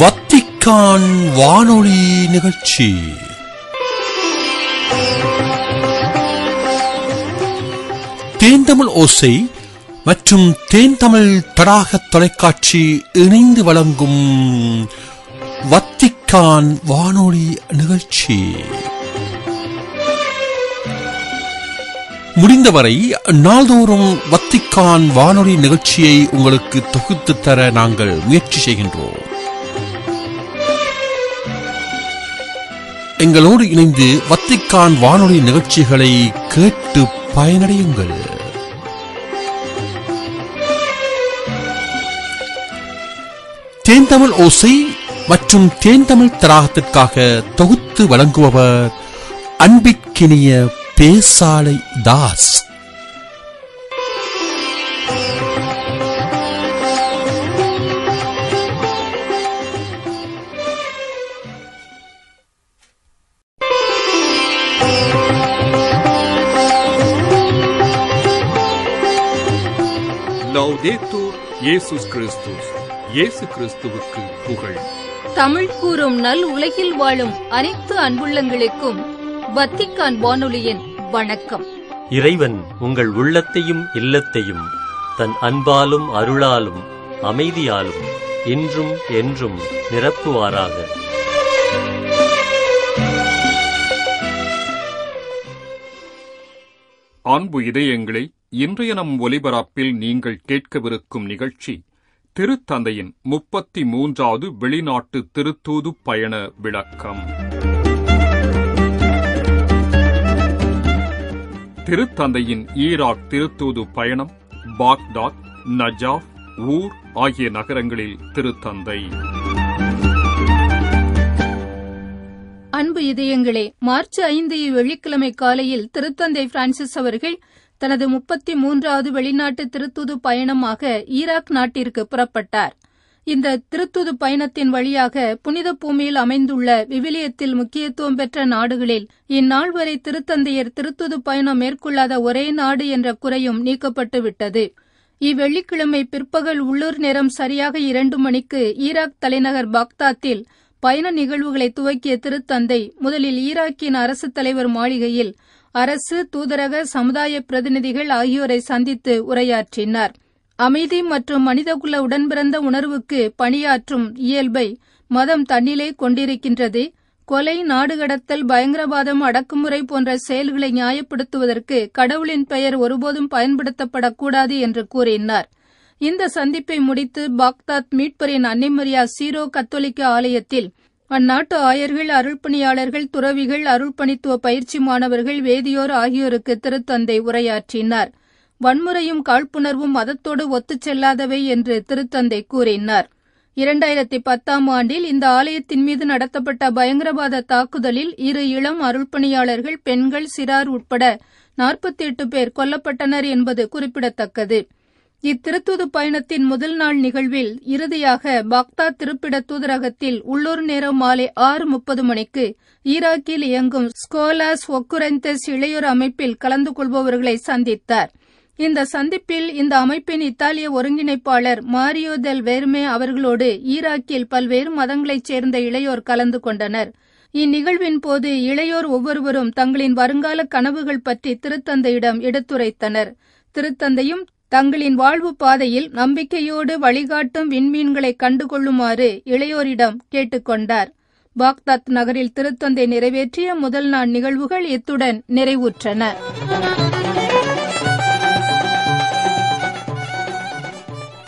Vatican வானொலி நிகழ்ச்சி தேந்தமிழ் ஓசை மற்றும் தேன்தமிழ் தடாக தொலைக்காட்சி இணைந்து வழங்கும் வத்திக்கான் வானொலி நிகழ்ச்சி முடிந்தவரை நாள்தோறும் வத்திக்கான் வானொலி நிகழ்ச்சியை உங்களுக்கு தொகுத்து தர நாங்கள் முயற்சி செய்கின்றோம் எங்களோடு இணைந்து வத்திக்கான் வானொலி நிகழ்ச்சிகளை கேட்டு பயனடையுங்கள் தேன்தமிழ் ஓசை மற்றும் தேன்தமிழ் தராகத்திற்காக தொகுத்து வழங்குபவர் அன்பிற்கினிய பேசாலை தாஸ் இயேசு கிறிஸ்துவுக்கு புகழ் தமிழ் கூறும் நல் உலகில் வாழும் அனைத்து அன்புள்ளங்களுக்கும் வத்திக்கான் வானொலியின் வணக்கம் இறைவன் உங்கள் உள்ளத்தையும் இல்லத்தையும் தன் அன்பாலும் அருளாலும் அமைதியாலும் இன்றும் என்றும் நிரப்புவாராக அன்பு இதயங்களை இன்றைய நம் ஒலிபரப்பில் நீங்கள் கேட்கவிருக்கும் நிகழ்ச்சி திருத்தந்தையின் முப்பத்தி மூன்றாவது வெளிநாட்டு திருத்தூது பயண விளக்கம் திருத்தந்தையின் ஈராக் திருத்தூது பயணம் பாக்தாத் நஜாஃப் ஊர் ஆகிய நகரங்களில் திருத்தந்தை அன்பு இதயங்களே மார்ச் ஐந்து வெள்ளிக்கிழமை காலையில் திருத்தந்தை பிரான்சிஸ் அவர்கள் தனது முப்பத்தி மூன்றாவது வெளிநாட்டு திருத்தூது பயணமாக ஈராக் நாட்டிற்கு புறப்பட்டார் இந்த திருத்துது பயணத்தின் வழியாக புனித பூமியில் அமைந்துள்ள விவிலியத்தில் முக்கியத்துவம் பெற்ற நாடுகளில் இந்நாள் வரை திருத்தந்தையர் திருத்துது பயணம் மேற்கொள்ளாத ஒரே நாடு என்ற குறையும் நீக்கப்பட்டுவிட்டது இவ்வெள்ளிக்கிழமை பிற்பகல் உள்ளூர் நேரம் சரியாக இரண்டு மணிக்கு ஈராக் தலைநகர் பாக்தாத்தில் பயண நிகழ்வுகளை துவக்கிய திருத்தந்தை முதலில் ஈராக்கின் அரசு தலைவர் மாளிகையில் அரசு தூதரக சமுதாய பிரதிநிதிகள் ஆகியோரை சந்தித்து உரையாற்றினார் அமைதி மற்றும் மனிதகுல உடன்பிறந்த உணர்வுக்கு பணியாற்றும் இயல்பை மதம் தன்னிலே கொண்டிருக்கின்றது கொலை நாடுகடத்தல் பயங்கரவாதம் அடக்குமுறை போன்ற செயல்களை நியாயப்படுத்துவதற்கு கடவுளின் பெயர் ஒருபோதும் பயன்படுத்தப்படக்கூடாது என்று கூறினார் இந்த சந்திப்பை முடித்து பாக்தாத் மீட்பரின் அன்னைமரியா சீரோ கத்தோலிக்க ஆலயத்தில் அந்நாட்டு ஆயர்கள் அருள்பணியாளர்கள் துறவிகள் அருள்பணித்துவ பயிற்சி மாணவர்கள் வேதியோர் ஆகியோருக்கு திருத்தந்தை உரையாற்றினார் வன்முறையும் காழ்ப்புணர்வும் மதத்தோடு ஒத்துச் செல்லாதவை என்று திருத்தந்தை கூறினார் இரண்டாயிரத்தி பத்தாம் ஆண்டில் இந்த ஆலயத்தின் மீது நடத்தப்பட்ட பயங்கரவாத தாக்குதலில் இரு இளம் அருள்பணியாளர்கள் பெண்கள் சிறார் உட்பட நாற்பத்தி எட்டு பேர் கொல்லப்பட்டனர் என்பது குறிப்பிடத்தக்கது இத்திருத்தூது பயணத்தின் முதல் நாள் நிகழ்வில் இறுதியாக பாக்தா திருப்பிட தூதரகத்தில் உள்ளூர் நேரம் மாலை ஆறு முப்பது மணிக்கு ஈராக்கில் இயங்கும் ஸ்கோலாஸ் ஒக்குரந்தஸ் இளையோர் அமைப்பில் கலந்து கொள்பவர்களை சந்தித்தாா் இந்த சந்திப்பில் இந்த அமைப்பின் இத்தாலிய ஒருங்கிணைப்பாளர் மாரியோ தெல் வெர்மே அவர்களோடு ஈராக்கில் பல்வேறு மதங்களைச் சேர்ந்த இளையோர் கலந்து கொண்டனர் இந்நிகழ்வின் போது இளையோர் ஒவ்வொருவரும் தங்களின் வருங்கால கனவுகள் பற்றி திருத்தந்தையிடம் எடுத்துரைத்தனர் திருத்தந்தையும் தங்களின் வாழ்வு பாதையில் நம்பிக்கையோடு வழிகாட்டும் விண்மீன்களை கண்டுகொள்ளுமாறு இளையோரிடம் கேட்டுக்கொண்டார் பாக்தாத் நகரில் திருத்தந்தை நிறைவேற்றிய முதல் நாள் நிகழ்வுகள் இத்துடன் நிறைவுற்றன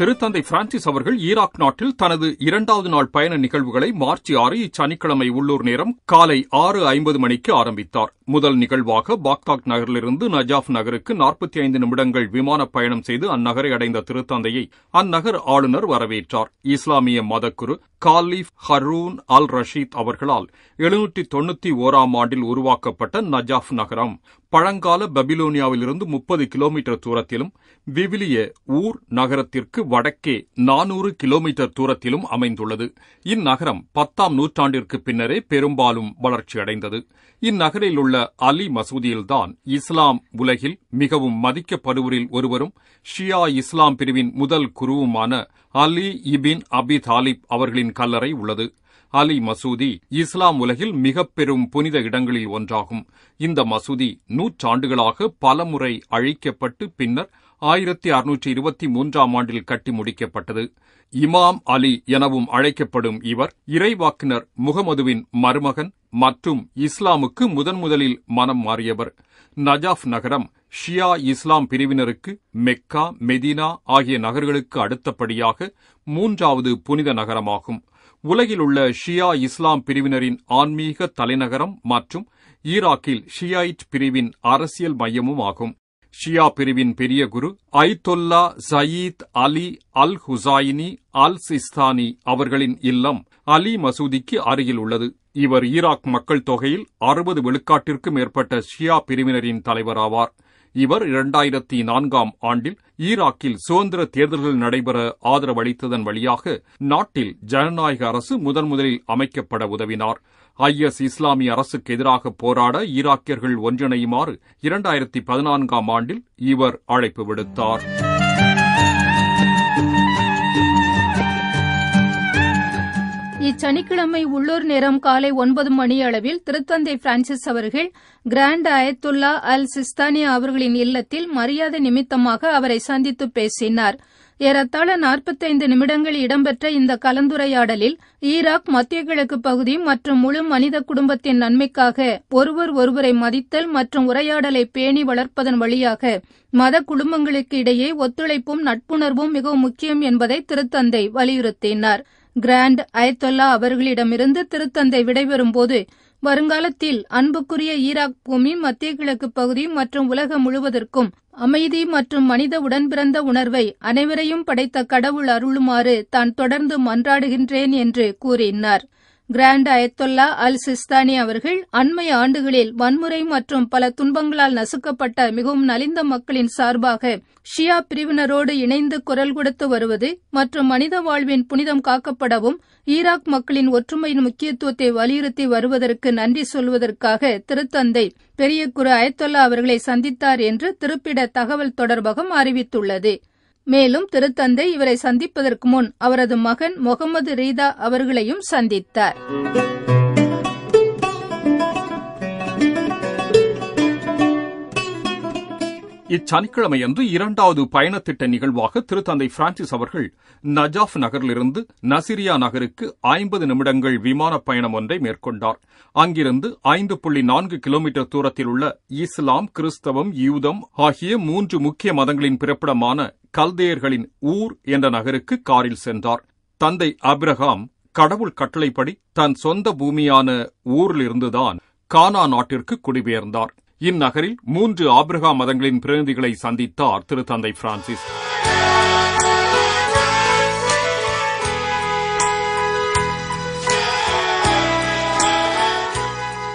திருத்தந்தை பிரான்சிஸ் அவர்கள் ஈராக் நாட்டில் தனது இரண்டாவது நாள் பயண நிகழ்வுகளை மார்ச் ஆறு இச்சனிக்கிழமை உள்ளூர் நேரம் காலை ஆறு ஐம்பது மணிக்கு ஆரம்பித்தார் முதல் நிகழ்வாக பாக்தாக் நகரிலிருந்து நஜாஃப் நகருக்கு நாற்பத்தி ஐந்து நிமிடங்கள் விமான பயணம் செய்து அந்நகரை அடைந்த திருத்தந்தையை அந்நகர் ஆளுநர் வரவேற்றார் இஸ்லாமிய மதக்குரு காலிஃப் ஹரூன் அல் ரஷீத் அவர்களால் எழுநூற்றி தொன்னூத்தி ஓராம் ஆண்டில் உருவாக்கப்பட்ட நஜாஃப் நகரம் பழங்கால பபிலோனியாவிலிருந்து முப்பது கிலோமீட்டர் தூரத்திலும் விவிலிய ஊர் நகரத்திற்கு வடக்கே நானூறு கிலோமீட்டர் தூரத்திலும் அமைந்துள்ளது இந்நகரம் பத்தாம் நூற்றாண்டிற்கு பின்னரே பெரும்பாலும் வளர்ச்சியடைந்தது இந்நகரில் உள்ள அலி மசூதியில்தான் இஸ்லாம் உலகில் மிகவும் மதிக்கப்படுவரில் ஒருவரும் ஷியா இஸ்லாம் பிரிவின் முதல் குருவுமான அலி இபின் அபி தாலிப் அவர்களின் நபிகளின் கல்லறை உள்ளது அலி மசூதி இஸ்லாம் உலகில் மிக பெரும் புனித இடங்களில் ஒன்றாகும் இந்த மசூதி நூற்றாண்டுகளாக பலமுறை அழிக்கப்பட்டு பின்னர் ஆயிரத்தி அறுநூற்றி இருபத்தி மூன்றாம் ஆண்டில் கட்டி முடிக்கப்பட்டது இமாம் அலி எனவும் அழைக்கப்படும் இவர் இறைவாக்கினர் முகமதுவின் மருமகன் மற்றும் இஸ்லாமுக்கு முதன் முதலில் மனம் மாறியவர் நஜாஃப் நகரம் ஷியா இஸ்லாம் பிரிவினருக்கு மெக்கா மெதினா ஆகிய நகர்களுக்கு அடுத்தபடியாக மூன்றாவது புனித நகரமாகும் உலகில் உள்ள ஷியா இஸ்லாம் பிரிவினரின் ஆன்மீக தலைநகரம் மற்றும் ஈராக்கில் ஷியாயிட் பிரிவின் அரசியல் மையமும் ஆகும் ஷியா பிரிவின் பெரிய குரு ஐதொல்லா சயீத் அலி அல் ஹுசாயினி அல் சிஸ்தானி அவர்களின் இல்லம் அலி மசூதிக்கு அருகில் உள்ளது இவர் ஈராக் மக்கள் தொகையில் அறுபது விழுக்காட்டிற்கும் மேற்பட்ட ஷியா பிரிவினரின் தலைவராவார் இவர் இரண்டாயிரத்தி நான்காம் ஆண்டில் ஈராக்கில் சுதந்திர தேர்தல்கள் நடைபெற ஆதரவளித்ததன் வழியாக நாட்டில் ஜனநாயக அரசு முதன் முதலில் அமைக்கப்பட உதவினார் ஐஎஸ் இஸ்லாமிய அரசுக்கு எதிராக போராட ஈராக்கியர்கள் ஒன்றிணையுமாறு இரண்டாயிரத்தி பதினான்காம் ஆண்டில் இவர் அழைப்பு விடுத்தார் இச்சனிக்கிழமை உள்ளூர் நேரம் காலை ஒன்பது மணி அளவில் திருத்தந்தை பிரான்சிஸ் அவர்கள் கிராண்ட் அயத்துல்லா அல் சிஸ்தானியா அவர்களின் இல்லத்தில் மரியாதை நிமித்தமாக அவரை சந்தித்து பேசினார் ஏறத்தாழ நாற்பத்தைந்து நிமிடங்கள் இடம்பெற்ற இந்த கலந்துரையாடலில் ஈராக் மத்திய கிழக்கு பகுதி மற்றும் முழு மனித குடும்பத்தின் நன்மைக்காக ஒருவர் ஒருவரை மதித்தல் மற்றும் உரையாடலை பேணி வளர்ப்பதன் வழியாக மத குடும்பங்களுக்கு இடையே ஒத்துழைப்பும் நட்புணர்வும் மிகவும் முக்கியம் என்பதை திருத்தந்தை வலியுறுத்தினாா் கிராண்ட் அயத்தொல்லா அவர்களிடமிருந்து திருத்தந்தை விடைபெறும் போது வருங்காலத்தில் அன்புக்குரிய ஈராக் பூமி மத்திய கிழக்கு பகுதி மற்றும் உலகம் முழுவதற்கும் அமைதி மற்றும் மனித உடன்பிறந்த உணர்வை அனைவரையும் படைத்த கடவுள் அருளுமாறு தான் தொடர்ந்து மன்றாடுகின்றேன் என்று கூறினார் கிராண்ட் அயத்தொல்லா அல் சிஸ்தானி அவர்கள் அண்மைய ஆண்டுகளில் வன்முறை மற்றும் பல துன்பங்களால் நசுக்கப்பட்ட மிகவும் நலிந்த மக்களின் சார்பாக ஷியா பிரிவினரோடு இணைந்து குரல் கொடுத்து வருவது மற்றும் மனித வாழ்வின் புனிதம் காக்கப்படவும் ஈராக் மக்களின் ஒற்றுமையின் முக்கியத்துவத்தை வலியுறுத்தி வருவதற்கு நன்றி சொல்வதற்காக திருத்தந்தை பெரிய குரு அயத்தொல்லா அவர்களை சந்தித்தார் என்று திருப்பிட தகவல் தொடர்பகம் அறிவித்துள்ளது மேலும் திருத்தந்தை இவரை சந்திப்பதற்கு முன் அவரது மகன் முகமது ரீதா அவர்களையும் சந்தித்தார் இச்சனிக்கிழமையன்று இரண்டாவது பயணத்திட்ட நிகழ்வாக திருத்தந்தை பிரான்சிஸ் அவர்கள் நஜாஃப் நகரிலிருந்து நசிரியா நகருக்கு ஐம்பது நிமிடங்கள் விமான பயணம் ஒன்றை மேற்கொண்டார் அங்கிருந்து ஐந்து புள்ளி நான்கு கிலோமீட்டர் தூரத்தில் உள்ள இஸ்லாம் கிறிஸ்தவம் யூதம் ஆகிய மூன்று முக்கிய மதங்களின் பிறப்பிடமான கல்தேயர்களின் ஊர் என்ற நகருக்கு காரில் சென்றார் தந்தை அப்ரஹாம் கடவுள் கட்டளைப்படி தன் சொந்த பூமியான ஊரிலிருந்துதான் கானா நாட்டிற்கு குடிபெயர்ந்தார் இந்நகரில் மூன்று ஆப்ரஹா மதங்களின் பிரதிநிதிகளை சந்தித்தார் திருத்தந்தை பிரான்சிஸ்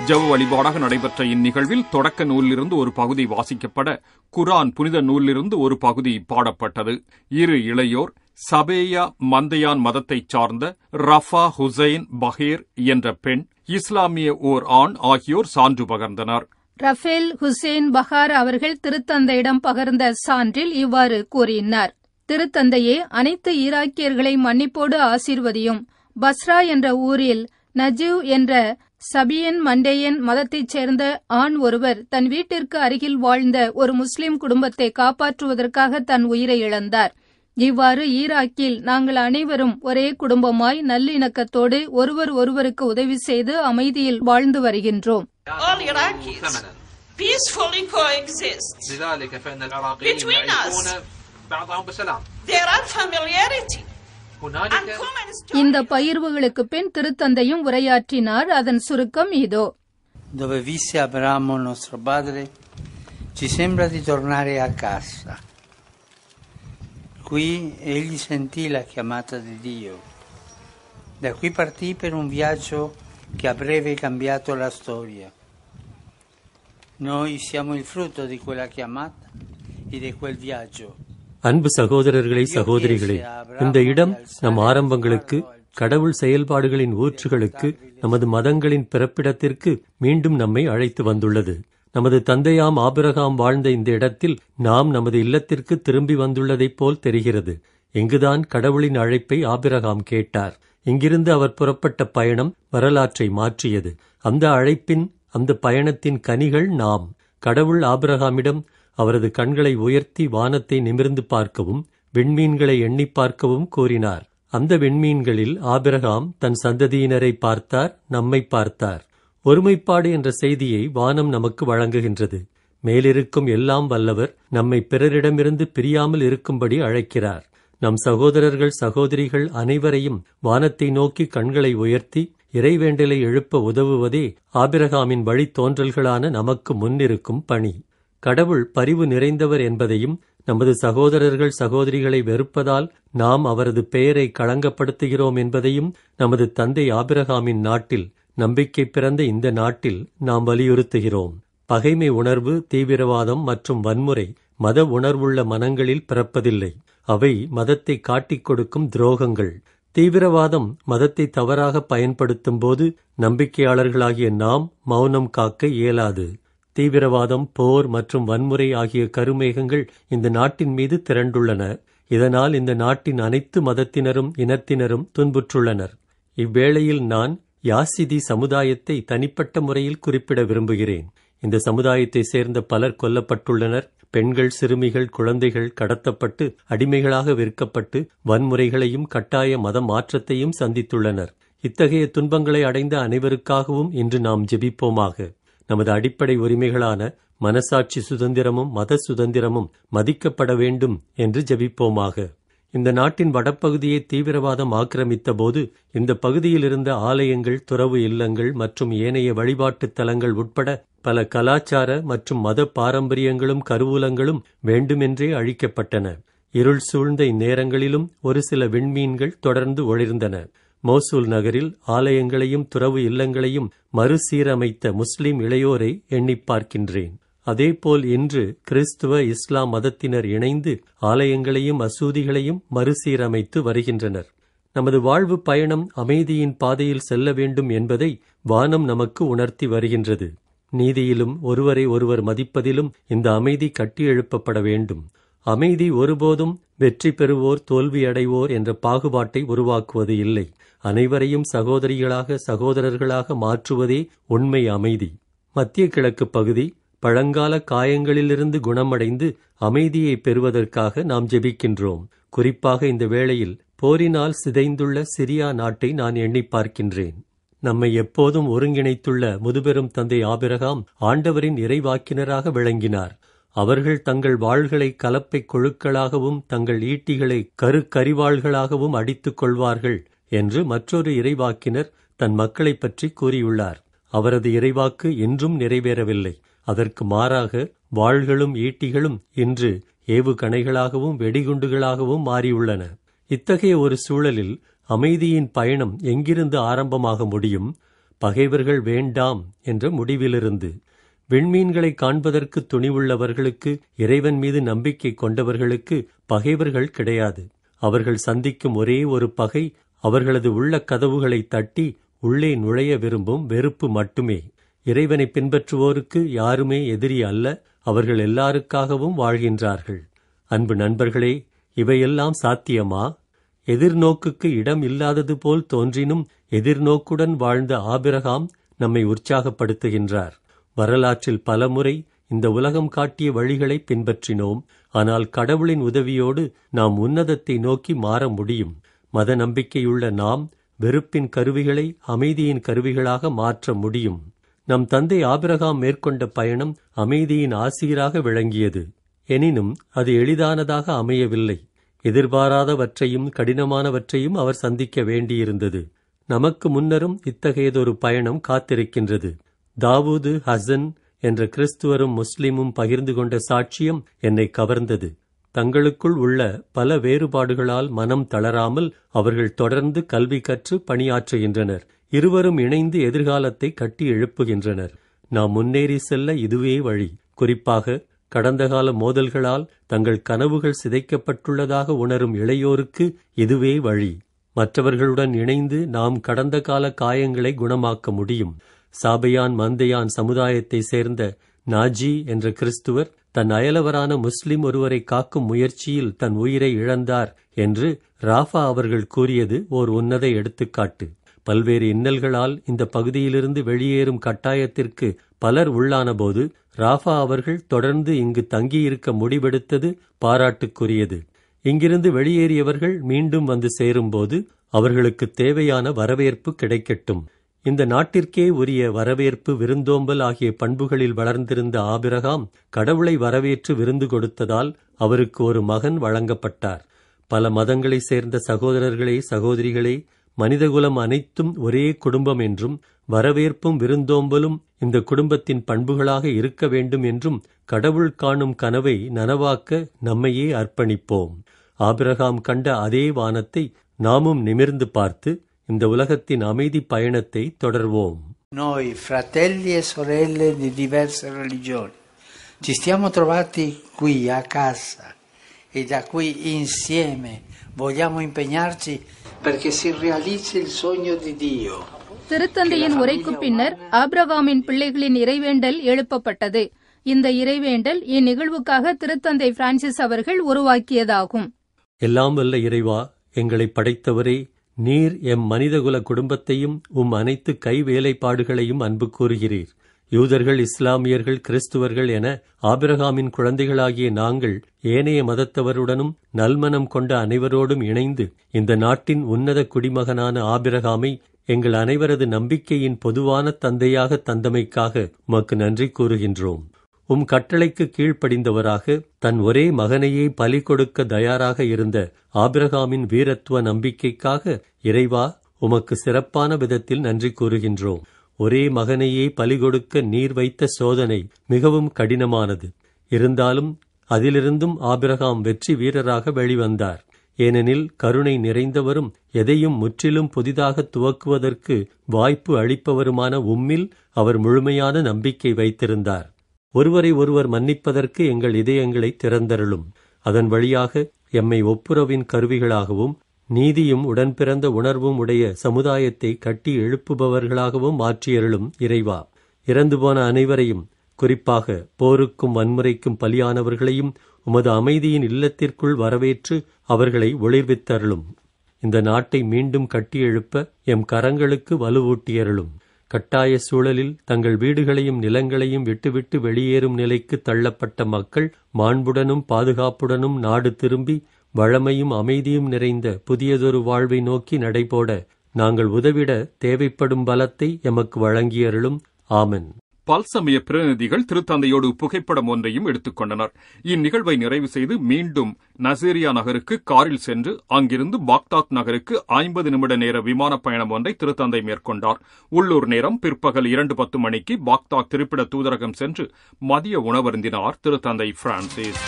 ஜவு வழிபாடாக நடைபெற்ற இந்நிகழ்வில் தொடக்க நூலிலிருந்து ஒரு பகுதி வாசிக்கப்பட குரான் புனித நூலிலிருந்து ஒரு பகுதி பாடப்பட்டது இரு இளையோர் சபேயா மந்தையான் மதத்தைச் சார்ந்த ரஃபா ஹுசைன் பஹீர் என்ற பெண் இஸ்லாமிய ஓர் ஆண் ஆகியோர் சான்று பகர்ந்தனர் ரஃபேல் ஹுசேன் பஹார் அவர்கள் திருத்தந்தையிடம் பகிர்ந்த சான்றில் இவ்வாறு கூறினார் திருத்தந்தையே அனைத்து ஈராக்கியர்களை மன்னிப்போடு ஆசீர்வதியும் பஸ்ரா என்ற ஊரில் நஜீவ் என்ற சபியன் மண்டேயன் மதத்தைச் சேர்ந்த ஆண் ஒருவர் தன் வீட்டிற்கு அருகில் வாழ்ந்த ஒரு முஸ்லிம் குடும்பத்தை காப்பாற்றுவதற்காக தன் உயிரை இழந்தார் இவ்வாறு ஈராக்கில் நாங்கள் அனைவரும் ஒரே குடும்பமாய் நல்லிணக்கத்தோடு ஒருவர் ஒருவருக்கு உதவி செய்து அமைதியில் வாழ்ந்து வருகின்றோம் all Iraqis peacefully coexist Between us. there are familiarity هنالك இந்த பயிர்வுகளுக்கு பின் திருத்தந்தையும் உரையாற்றினார் அதன் சுருக்கம் இதோ dove visse Abramo nostro padre ci sembra di tornare a casa qui egli sentì la chiamata di Dio da qui partì per un viaggio che a breve è cambiato la storia. Noi siamo il frutto di quella chiamata e di quel viaggio. அன்பு சகோதரர்களே சகோதரிகளே இந்த இடம் நம் ஆரம்பங்களுக்கு கடவுள் செயல்பாடுகளின் ஊற்றுகளுக்கு நமது மதங்களின் பிறப்பிடத்திற்கு மீண்டும் நம்மை அழைத்து வந்துள்ளது நமது தந்தையாம் ஆபிரகாம் வாழ்ந்த இந்த இடத்தில் நாம் நமது இல்லத்திற்கு திரும்பி வந்துள்ளதைப் போல் தெரிகிறது எங்குதான் கடவுளின் அழைப்பை ஆபிரகாம் கேட்டார் இங்கிருந்து அவர் புறப்பட்ட பயணம் வரலாற்றை மாற்றியது அந்த அழைப்பின் அந்த பயணத்தின் கனிகள் நாம் கடவுள் ஆபிரகாமிடம் அவரது கண்களை உயர்த்தி வானத்தை நிமிர்ந்து பார்க்கவும் விண்மீன்களை எண்ணி பார்க்கவும் கூறினார் அந்த விண்மீன்களில் ஆபிரகாம் தன் சந்ததியினரை பார்த்தார் நம்மை பார்த்தார் ஒருமைப்பாடு என்ற செய்தியை வானம் நமக்கு வழங்குகின்றது மேலிருக்கும் எல்லாம் வல்லவர் நம்மை பிறரிடமிருந்து பிரியாமல் இருக்கும்படி அழைக்கிறார் நம் சகோதரர்கள் சகோதரிகள் அனைவரையும் வானத்தை நோக்கி கண்களை உயர்த்தி இறைவேண்டலை எழுப்ப உதவுவதே ஆபிரகாமின் வழித்தோன்றல்களான நமக்கு முன்னிருக்கும் பணி கடவுள் பரிவு நிறைந்தவர் என்பதையும் நமது சகோதரர்கள் சகோதரிகளை வெறுப்பதால் நாம் அவரது பெயரை களங்கப்படுத்துகிறோம் என்பதையும் நமது தந்தை ஆபிரகாமின் நாட்டில் நம்பிக்கை பிறந்த இந்த நாட்டில் நாம் வலியுறுத்துகிறோம் பகைமை உணர்வு தீவிரவாதம் மற்றும் வன்முறை மத உணர்வுள்ள மனங்களில் பிறப்பதில்லை அவை மதத்தை காட்டிக் கொடுக்கும் துரோகங்கள் தீவிரவாதம் மதத்தை தவறாக பயன்படுத்தும் போது நம்பிக்கையாளர்களாகிய நாம் மௌனம் காக்க இயலாது தீவிரவாதம் போர் மற்றும் வன்முறை ஆகிய கருமேகங்கள் இந்த நாட்டின் மீது திரண்டுள்ளன இதனால் இந்த நாட்டின் அனைத்து மதத்தினரும் இனத்தினரும் துன்புற்றுள்ளனர் இவ்வேளையில் நான் யாசிதி சமுதாயத்தை தனிப்பட்ட முறையில் குறிப்பிட விரும்புகிறேன் இந்த சமுதாயத்தை சேர்ந்த பலர் கொல்லப்பட்டுள்ளனர் பெண்கள் சிறுமிகள் குழந்தைகள் கடத்தப்பட்டு அடிமைகளாக விற்கப்பட்டு வன்முறைகளையும் கட்டாய மத மாற்றத்தையும் சந்தித்துள்ளனர் இத்தகைய துன்பங்களை அடைந்த அனைவருக்காகவும் இன்று நாம் ஜெபிப்போமாக நமது அடிப்படை உரிமைகளான மனசாட்சி சுதந்திரமும் மத சுதந்திரமும் மதிக்கப்பட வேண்டும் என்று ஜெபிப்போமாக இந்த நாட்டின் வடப்பகுதியை தீவிரவாதம் ஆக்கிரமித்த போது இந்த பகுதியில் இருந்த ஆலயங்கள் துறவு இல்லங்கள் மற்றும் ஏனைய வழிபாட்டுத் தலங்கள் உட்பட பல கலாச்சார மற்றும் மத பாரம்பரியங்களும் கருவூலங்களும் வேண்டுமென்றே அழிக்கப்பட்டன இருள் சூழ்ந்த இந்நேரங்களிலும் ஒரு சில விண்மீன்கள் தொடர்ந்து ஒளிர்ந்தன மோசூல் நகரில் ஆலயங்களையும் துறவு இல்லங்களையும் மறுசீரமைத்த முஸ்லிம் இளையோரை எண்ணிப் பார்க்கின்றேன் அதேபோல் இன்று கிறிஸ்துவ இஸ்லாம் மதத்தினர் இணைந்து ஆலயங்களையும் அசூதிகளையும் மறுசீரமைத்து வருகின்றனர் நமது வாழ்வு பயணம் அமைதியின் பாதையில் செல்ல வேண்டும் என்பதை வானம் நமக்கு உணர்த்தி வருகின்றது நீதியிலும் ஒருவரை ஒருவர் மதிப்பதிலும் இந்த அமைதி கட்டியெழுப்பப்பட வேண்டும் அமைதி ஒருபோதும் வெற்றி பெறுவோர் தோல்வியடைவோர் என்ற பாகுபாட்டை உருவாக்குவது இல்லை அனைவரையும் சகோதரிகளாக சகோதரர்களாக மாற்றுவதே உண்மை அமைதி மத்திய கிழக்கு பகுதி பழங்கால காயங்களிலிருந்து குணமடைந்து அமைதியை பெறுவதற்காக நாம் ஜெபிக்கின்றோம் குறிப்பாக இந்த வேளையில் போரினால் சிதைந்துள்ள சிரியா நாட்டை நான் எண்ணி பார்க்கின்றேன் நம்மை எப்போதும் ஒருங்கிணைத்துள்ள முதுபெரும் தந்தை ஆபிரகாம் ஆண்டவரின் இறைவாக்கினராக விளங்கினார் அவர்கள் தங்கள் வாள்களை கலப்பை கொழுக்களாகவும் தங்கள் ஈட்டிகளை கருக்கரிவாள்களாகவும் அடித்துக் கொள்வார்கள் என்று மற்றொரு இறைவாக்கினர் தன் மக்களை பற்றி கூறியுள்ளார் அவரது இறைவாக்கு இன்றும் நிறைவேறவில்லை அதற்கு மாறாக வாள்களும் ஈட்டிகளும் இன்று ஏவுகணைகளாகவும் வெடிகுண்டுகளாகவும் மாறியுள்ளன இத்தகைய ஒரு சூழலில் அமைதியின் பயணம் எங்கிருந்து ஆரம்பமாக முடியும் பகைவர்கள் வேண்டாம் என்ற முடிவிலிருந்து விண்மீன்களை காண்பதற்கு துணிவுள்ளவர்களுக்கு இறைவன் மீது நம்பிக்கை கொண்டவர்களுக்கு பகைவர்கள் கிடையாது அவர்கள் சந்திக்கும் ஒரே ஒரு பகை அவர்களது உள்ள கதவுகளை தட்டி உள்ளே நுழைய விரும்பும் வெறுப்பு மட்டுமே இறைவனை பின்பற்றுவோருக்கு யாருமே எதிரி அல்ல அவர்கள் எல்லாருக்காகவும் வாழ்கின்றார்கள் அன்பு நண்பர்களே இவையெல்லாம் சாத்தியமா எதிர்நோக்குக்கு இடம் இல்லாதது போல் தோன்றினும் எதிர்நோக்குடன் வாழ்ந்த ஆபிரகாம் நம்மை உற்சாகப்படுத்துகின்றார் வரலாற்றில் பலமுறை இந்த உலகம் காட்டிய வழிகளை பின்பற்றினோம் ஆனால் கடவுளின் உதவியோடு நாம் உன்னதத்தை நோக்கி மாற முடியும் மத நம்பிக்கையுள்ள நாம் வெறுப்பின் கருவிகளை அமைதியின் கருவிகளாக மாற்ற முடியும் நம் தந்தை ஆபிரகாம் மேற்கொண்ட பயணம் அமைதியின் ஆசிரியராக விளங்கியது எனினும் அது எளிதானதாக அமையவில்லை எதிர்பாராதவற்றையும் கடினமானவற்றையும் அவர் சந்திக்க வேண்டியிருந்தது நமக்கு முன்னரும் இத்தகையதொரு பயணம் காத்திருக்கின்றது தாவூது ஹசன் என்ற கிறிஸ்துவரும் முஸ்லிமும் பகிர்ந்து கொண்ட சாட்சியம் என்னை கவர்ந்தது தங்களுக்குள் உள்ள பல வேறுபாடுகளால் மனம் தளராமல் அவர்கள் தொடர்ந்து கல்வி கற்று பணியாற்றுகின்றனர் இருவரும் இணைந்து எதிர்காலத்தை கட்டி எழுப்புகின்றனர் நாம் முன்னேறி செல்ல இதுவே வழி குறிப்பாக கடந்த கால மோதல்களால் தங்கள் கனவுகள் சிதைக்கப்பட்டுள்ளதாக உணரும் இளையோருக்கு இதுவே வழி மற்றவர்களுடன் இணைந்து நாம் கடந்த கால காயங்களை குணமாக்க முடியும் சாபையான் மந்தையான் சமுதாயத்தை சேர்ந்த நாஜி என்ற கிறிஸ்துவர் தன் அயலவரான முஸ்லிம் ஒருவரை காக்கும் முயற்சியில் தன் உயிரை இழந்தார் என்று ராஃபா அவர்கள் கூறியது ஓர் உன்னத எடுத்துக்காட்டு பல்வேறு இன்னல்களால் இந்த பகுதியிலிருந்து வெளியேறும் கட்டாயத்திற்கு பலர் உள்ளானபோது ராஃபா அவர்கள் தொடர்ந்து இங்கு தங்கியிருக்க முடிவெடுத்தது பாராட்டுக்குரியது இங்கிருந்து வெளியேறியவர்கள் மீண்டும் வந்து சேரும்போது அவர்களுக்கு தேவையான வரவேற்பு கிடைக்கட்டும் இந்த நாட்டிற்கே உரிய வரவேற்பு விருந்தோம்பல் ஆகிய பண்புகளில் வளர்ந்திருந்த ஆபிரகாம் கடவுளை வரவேற்று விருந்து கொடுத்ததால் அவருக்கு ஒரு மகன் வழங்கப்பட்டார் பல மதங்களைச் சேர்ந்த சகோதரர்களே சகோதரிகளே மனிதகுலம் அனைத்தும் ஒரே குடும்பம் என்றும் வரவேற்பும் விருந்தோம்பலும் இந்த குடும்பத்தின் பண்புகளாக இருக்க வேண்டும் என்றும் கடவுள் காணும் கனவை நனவாக்க நம்மையே அர்ப்பணிப்போம் ஆபிரகாம் கண்ட அதே வானத்தை நாமும் நிமிர்ந்து பார்த்து இந்த உலகத்தின் அமைதி பயணத்தை தொடர்வோம் நோய் fratelli e sorelle di diverse religioni, ci stiamo trovati qui a casa e da qui insieme vogliamo impegnarci திருத்தந்தையின் உரைக்கு பின்னர் ஆப்ரகாமின் பிள்ளைகளின் இறைவேண்டல் எழுப்பப்பட்டது இந்த இறைவேண்டல் இந்நிகழ்வுக்காக திருத்தந்தை பிரான்சிஸ் அவர்கள் உருவாக்கியதாகும் எல்லாம் வல்ல இறைவா எங்களை படைத்தவரே நீர் எம் மனிதகுல குடும்பத்தையும் உம் அனைத்து கை வேலைப்பாடுகளையும் அன்பு கூறுகிறீர் யூதர்கள் இஸ்லாமியர்கள் கிறிஸ்துவர்கள் என ஆபிரகாமின் குழந்தைகளாகிய நாங்கள் ஏனைய மதத்தவருடனும் நல்மனம் கொண்ட அனைவரோடும் இணைந்து இந்த நாட்டின் உன்னத குடிமகனான ஆபிரகாமை எங்கள் அனைவரது நம்பிக்கையின் பொதுவான தந்தையாக தந்தமைக்காக உமக்கு நன்றி கூறுகின்றோம் உம் கட்டளைக்கு கீழ்ப்படிந்தவராக தன் ஒரே மகனையே பலி கொடுக்க தயாராக இருந்த ஆபிரகாமின் வீரத்துவ நம்பிக்கைக்காக இறைவா உமக்கு சிறப்பான விதத்தில் நன்றி கூறுகின்றோம் ஒரே மகனையே பலிகொடுக்க நீர் வைத்த சோதனை மிகவும் கடினமானது இருந்தாலும் அதிலிருந்தும் ஆபிரகாம் வெற்றி வீரராக வெளிவந்தார் ஏனெனில் கருணை நிறைந்தவரும் எதையும் முற்றிலும் புதிதாக துவக்குவதற்கு வாய்ப்பு அளிப்பவருமான உம்மில் அவர் முழுமையான நம்பிக்கை வைத்திருந்தார் ஒருவரை ஒருவர் மன்னிப்பதற்கு எங்கள் இதயங்களை திறந்தருளும் அதன் வழியாக எம்மை ஒப்புரவின் கருவிகளாகவும் நீதியும் உடன்பிறந்த உணர்வும் உடைய சமுதாயத்தை கட்டி எழுப்புபவர்களாகவும் மாற்றியருளும் இறைவா இறந்து போன அனைவரையும் குறிப்பாக போருக்கும் வன்முறைக்கும் பலியானவர்களையும் உமது அமைதியின் இல்லத்திற்குள் வரவேற்று அவர்களை ஒளிர்வித்தருளும் இந்த நாட்டை மீண்டும் கட்டி எழுப்ப எம் கரங்களுக்கு வலுவூட்டியருளும் கட்டாய சூழலில் தங்கள் வீடுகளையும் நிலங்களையும் விட்டுவிட்டு வெளியேறும் நிலைக்கு தள்ளப்பட்ட மக்கள் மாண்புடனும் பாதுகாப்புடனும் நாடு திரும்பி வளமையும் அமைதியும் நிறைந்த புதியதொரு வாழ்வை நோக்கி நடைபோட நாங்கள் உதவிட தேவைப்படும் பலத்தை எமக்கு வழங்கியருளும் ஆமன் பல் சமய பிரதிநிதிகள் திருத்தந்தையோடு புகைப்படம் ஒன்றையும் எடுத்துக்கொண்டனர் இந்நிகழ்வை நிறைவு செய்து மீண்டும் நசேரியா நகருக்கு காரில் சென்று அங்கிருந்து பாக்தாத் நகருக்கு ஐம்பது நிமிட நேர விமானப் பயணம் ஒன்றை திருத்தந்தை மேற்கொண்டார் உள்ளூர் நேரம் பிற்பகல் இரண்டு பத்து மணிக்கு பாக்தாத் திருப்பிட தூதரகம் சென்று மதிய உணவருந்தினார் திருத்தந்தை பிரான்சிஸ்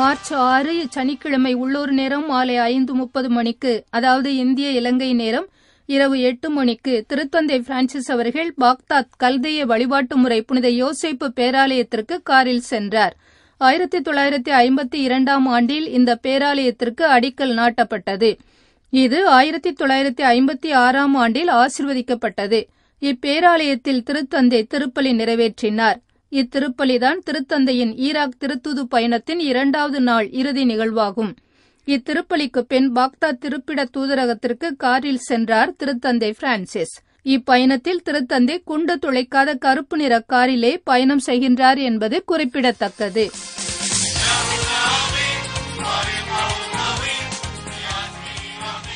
மார்ச் ஆறு சனிக்கிழமை உள்ளூர் நேரம் மாலை ஐந்து முப்பது மணிக்கு அதாவது இந்திய இலங்கை நேரம் இரவு எட்டு மணிக்கு திருத்தந்தை பிரான்சிஸ் அவர்கள் பாக்தாத் கல்தைய வழிபாட்டு முறை புனித யோசிப்பு பேராலயத்திற்கு காரில் சென்றார் ஆயிரத்தி தொள்ளாயிரத்தி ஐம்பத்தி இரண்டாம் ஆண்டில் இந்த பேராலயத்திற்கு அடிக்கல் நாட்டப்பட்டது இது ஆயிரத்தி தொள்ளாயிரத்தி ஐம்பத்தி ஆறாம் ஆண்டில் ஆசிர்வதிக்கப்பட்டது இப்பேராலயத்தில் திருத்தந்தை திருப்பலி நிறைவேற்றினார் இத்திருப்பலிதான் திருத்தந்தையின் ஈராக் திருத்துது பயணத்தின் இரண்டாவது நாள் இறுதி நிகழ்வாகும் இத்திருப்பலிக்கு பின் பாக்தாத் திருப்பிட தூதரகத்திற்கு காரில் சென்றார் திருத்தந்தை பிரான்சிஸ் இப்பயணத்தில் திருத்தந்தை குண்டு துளைக்காத கருப்பு நிற காரிலே பயணம் செய்கின்றார் என்பது குறிப்பிடத்தக்கது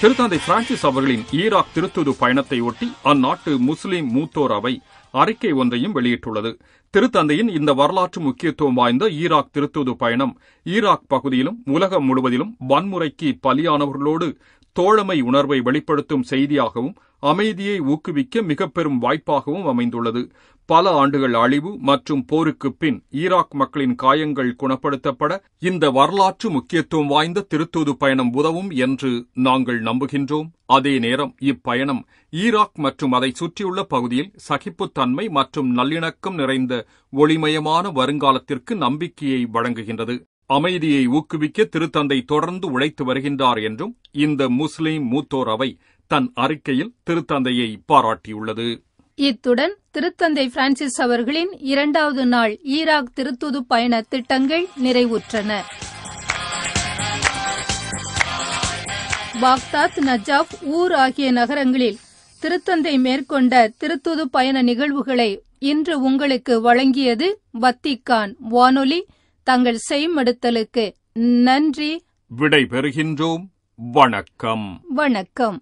திருத்தந்தை பிரான்சிஸ் அவர்களின் ஈராக் திருத்துது பயணத்தை ஒட்டி அந்நாட்டு முஸ்லிம் மூத்தோர் அவை அறிக்கை ஒன்றையும் வெளியிட்டுள்ளது திருத்தந்தையின் இந்த வரலாற்று முக்கியத்துவம் வாய்ந்த ஈராக் திருத்தூது பயணம் ஈராக் பகுதியிலும் உலகம் முழுவதிலும் வன்முறைக்கு பலியானவர்களோடு தோழமை உணர்வை வெளிப்படுத்தும் செய்தியாகவும் அமைதியை ஊக்குவிக்க மிக பெரும் வாய்ப்பாகவும் அமைந்துள்ளது பல ஆண்டுகள் அழிவு மற்றும் போருக்கு பின் ஈராக் மக்களின் காயங்கள் குணப்படுத்தப்பட இந்த வரலாற்று முக்கியத்துவம் வாய்ந்த திருத்தூது பயணம் உதவும் என்று நாங்கள் நம்புகின்றோம் அதே நேரம் இப்பயணம் ஈராக் மற்றும் அதை சுற்றியுள்ள பகுதியில் சகிப்புத்தன்மை மற்றும் நல்லிணக்கம் நிறைந்த ஒளிமயமான வருங்காலத்திற்கு நம்பிக்கையை வழங்குகின்றது அமைதியை ஊக்குவிக்க திருத்தந்தை தொடர்ந்து உழைத்து வருகின்றார் என்றும் இந்த முஸ்லிம் மூத்தோர் அவை தன் அறிக்கையில் திருத்தந்தையை பாராட்டியுள்ளது இத்துடன் திருத்தந்தை பிரான்சிஸ் அவர்களின் இரண்டாவது நாள் ஈராக் திருத்துது பயண திட்டங்கள் நிறைவுற்றன பாக்தாத் நஜாப் ஊர் ஆகிய நகரங்களில் திருத்தந்தை மேற்கொண்ட திருத்துது பயண நிகழ்வுகளை இன்று உங்களுக்கு வழங்கியது வத்திக்கான் வானொலி தங்கள் செய்மடுத்தலுக்கு நன்றி விடைபெறுகின்றோம் வணக்கம் வணக்கம்